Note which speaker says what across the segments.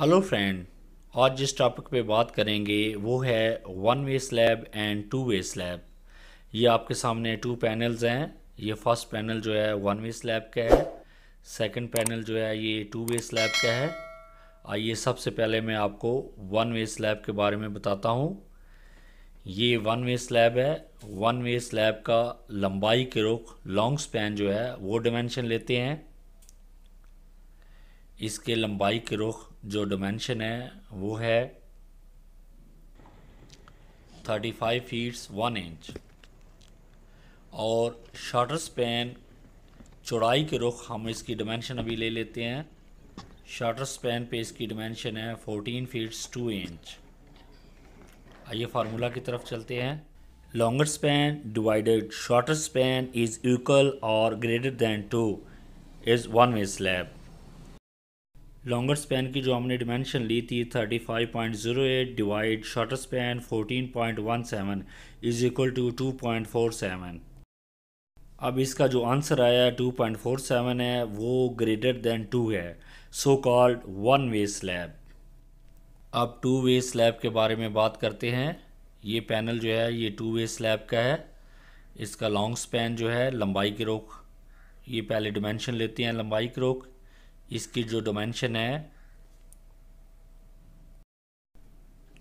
Speaker 1: Hello friend आज जिस topic पे बात करेंगे वो है one way slab and two way slab ये आपके सामने टू पैनल्स हैं ये फर्स्ट पैनल जो है वन वे स्लैब का है सेकंड पैनल जो है ये टू वे स्लैब का है आइए सबसे पहले मैं आपको वन वे स्लैब के बारे में बताता हूँ ये वन वे स्लैब है वन वे स्लैब का लंबाई के रुख लॉन्ग स्पैन जो है वो डिमेंशन लेते हैं इसके लंबाई के रुख जो डोमेंशन है वो है thirty five feets one inch और शटर स्पैन चौड़ाई के रुख हम इसकी डोमेंशन अभी ले लेते हैं शटर स्पैन पे इसकी डोमेंशन है 14 फीट्स टू इंच आइए फार्मूला की तरफ चलते हैं longer span divided shorter span is equal और greater than two is one way slab longer span की जो हमने डिमेंशन ली थी 35.08 divide shorter span 14.17 is equal to 2.47 अब इसका जो आंसर आया 2.47 है वो ग्रेटर देन 2 है so called one way slab अब टू वे स्लैब के बारे में बात करते हैं ये पैनल जो है ये टू वे स्लैब का है इसका लॉन्ग स्पैन जो है लंबाई की रोक ये पहले डिमेंशन लेते हैं लंबाई की रोक इसकी जो डोमेंशन है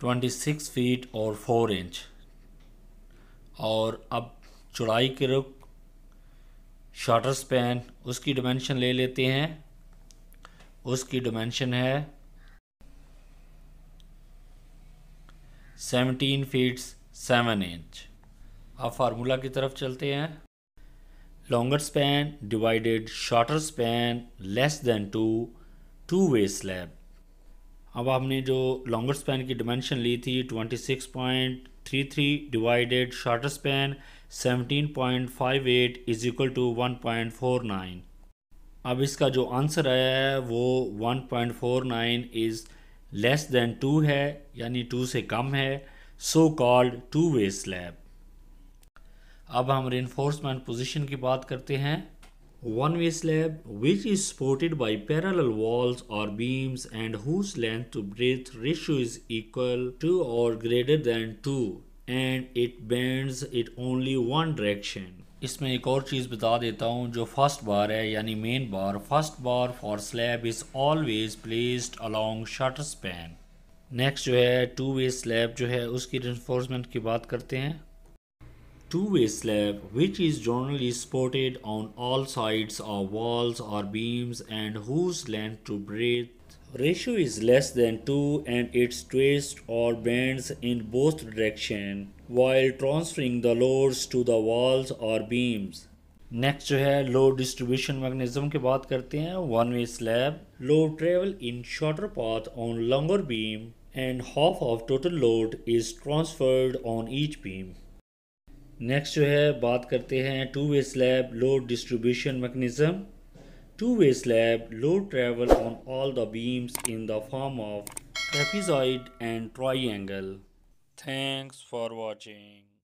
Speaker 1: 26 फीट और 4 इंच और अब चौड़ाई के रुख शार्टर स्पैन उसकी डोमेंशन ले लेते हैं उसकी डोमेंशन है 17 फीट 7 इंच अब फार्मूला की तरफ चलते हैं longer span divided shorter span less than two two way slab अब हमने जो longer span की dimension ली थी 26.33 divided shorter span 17.58 is equal to 1.49 अब इसका जो आंसर आया है वो 1.49 is less than टू है यानी टू से कम है so called two way slab. अब हम रेनफोर्समेंट पोजिशन की बात करते हैं one way slab which is supported by parallel walls और beams and whose length to breadth ratio is equal to और greater than two and it bends it only one direction इसमें एक और चीज़ बता देता हूँ जो फर्स्ट बार है यानी main bar first bar for slab is always placed along short span next जो है टू वे स्लैब जो है उसकी रेनफोर्समेंट की बात करते हैं two-way slab which is generally supported on all sides of walls or beams and whose length to breadth ratio is less than 2 and its twists or bends in both direction while transferring the loads to the walls or beams Next, जो है load distribution mechanism की बात करते हैं हैं. One-way slab, load travel in shorter path on longer beam, and half of total load is transferred on each beam. Next जो है बात करते हैं two way slab load distribution mechanism two way slab load travel on all the beams in the form of trapezoid and angle thanks for watching